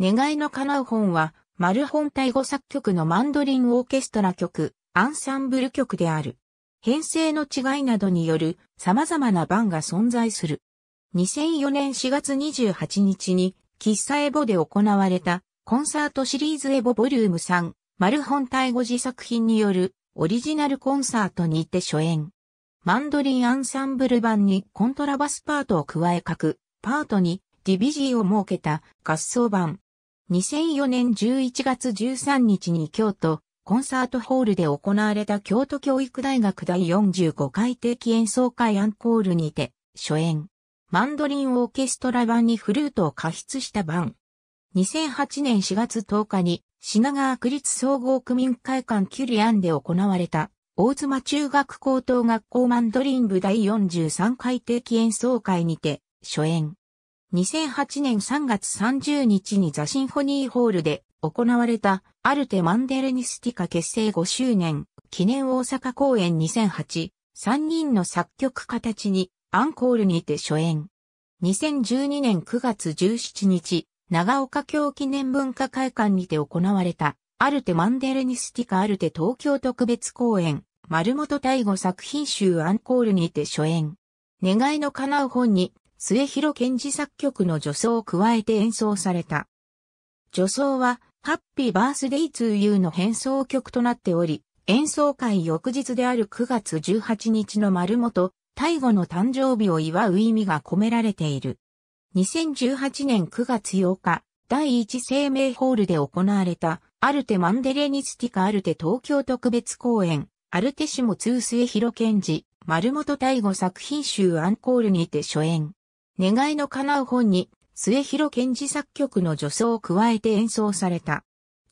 願いの叶う本は、丸本体語作曲のマンドリンオーケストラ曲、アンサンブル曲である。編成の違いなどによる様々な版が存在する。2004年4月28日に、喫茶エボで行われた、コンサートシリーズエボボリューム3、丸本体語自作品による、オリジナルコンサートにて初演。マンドリンアンサンブル版にコントラバスパートを加え書く、パートにディビジーを設けた合奏版、2004年11月13日に京都コンサートホールで行われた京都教育大学第45回定期演奏会アンコールにて初演。マンドリンオーケストラ版にフルートを加筆した版。2008年4月10日に品川区立総合区民会館キュリアンで行われた大妻中学高等学校マンドリン部第43回定期演奏会にて初演。2008年3月30日にザ・シンフォニーホールで行われたアルテ・マンデレニスティカ結成5周年記念大阪公演2008、3人の作曲家たちにアンコールにて初演。2012年9月17日、長岡京記念文化会館にて行われたアルテ・マンデレニスティカアルテ東京特別公演丸本大吾作品集アンコールにて初演。願いの叶う本に末広賢治作曲の助走を加えて演奏された。助走は、ハッピーバースデイユ u の変奏曲となっており、演奏会翌日である9月18日の丸本、大吾の誕生日を祝う意味が込められている。2018年9月8日、第一生命ホールで行われた、アルテマンデレニスティカアルテ東京特別公演、アルテシモ2末広賢治、丸本大吾作品集アンコールにて初演。願いの叶う本に、末広賢治作曲の助走を加えて演奏された。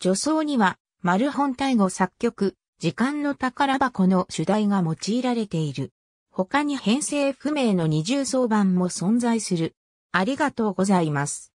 助走には、丸本大吾作曲、時間の宝箱の主題が用いられている。他に編成不明の二重奏版も存在する。ありがとうございます。